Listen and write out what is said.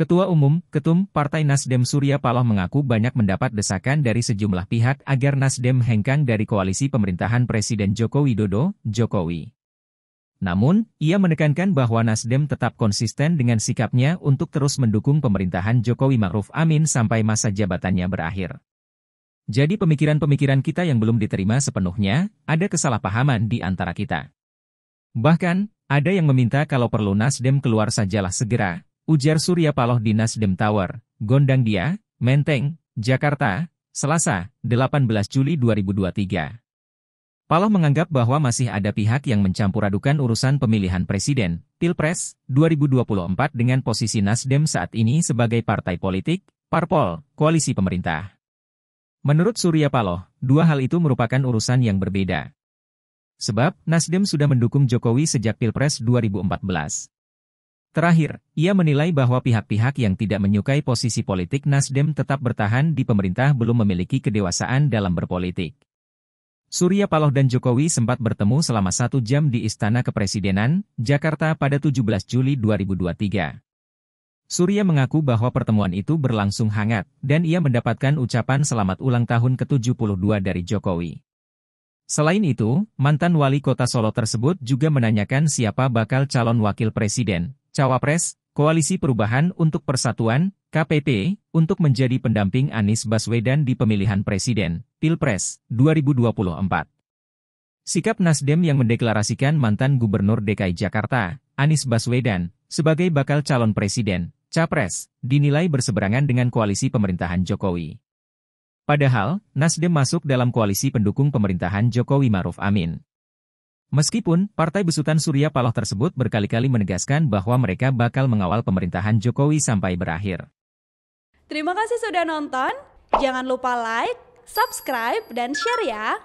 Ketua Umum, Ketum, Partai Nasdem Surya Paloh mengaku banyak mendapat desakan dari sejumlah pihak agar Nasdem hengkang dari koalisi pemerintahan Presiden Joko Widodo, Jokowi. Namun, ia menekankan bahwa Nasdem tetap konsisten dengan sikapnya untuk terus mendukung pemerintahan Jokowi Ma'ruf Amin sampai masa jabatannya berakhir. Jadi pemikiran-pemikiran kita yang belum diterima sepenuhnya, ada kesalahpahaman di antara kita. Bahkan, ada yang meminta kalau perlu Nasdem keluar sajalah segera, Ujar Surya Paloh di Nasdem Tower, Gondang Dia, Menteng, Jakarta, Selasa, 18 Juli 2023. Paloh menganggap bahwa masih ada pihak yang mencampuradukan urusan pemilihan presiden, Pilpres, 2024 dengan posisi Nasdem saat ini sebagai partai politik, parpol, koalisi pemerintah. Menurut Surya Paloh, dua hal itu merupakan urusan yang berbeda. Sebab, Nasdem sudah mendukung Jokowi sejak Pilpres 2014. Terakhir, ia menilai bahwa pihak-pihak yang tidak menyukai posisi politik Nasdem tetap bertahan di pemerintah belum memiliki kedewasaan dalam berpolitik. Surya Paloh dan Jokowi sempat bertemu selama satu jam di Istana Kepresidenan, Jakarta pada 17 Juli 2023. Surya mengaku bahwa pertemuan itu berlangsung hangat, dan ia mendapatkan ucapan selamat ulang tahun ke-72 dari Jokowi. Selain itu, mantan wali kota Solo tersebut juga menanyakan siapa bakal calon wakil presiden, Cawapres, Koalisi Perubahan untuk Persatuan, KPP, untuk menjadi pendamping Anies Baswedan di pemilihan Presiden, Pilpres, 2024. Sikap Nasdem yang mendeklarasikan mantan Gubernur DKI Jakarta, Anies Baswedan, sebagai bakal calon presiden, Capres, dinilai berseberangan dengan koalisi pemerintahan Jokowi. Padahal, Nasdem masuk dalam koalisi pendukung pemerintahan Jokowi Maruf Amin. Meskipun partai besutan Surya Paloh tersebut berkali-kali menegaskan bahwa mereka bakal mengawal pemerintahan Jokowi sampai berakhir. Terima kasih sudah nonton. Jangan lupa like, subscribe, dan share ya.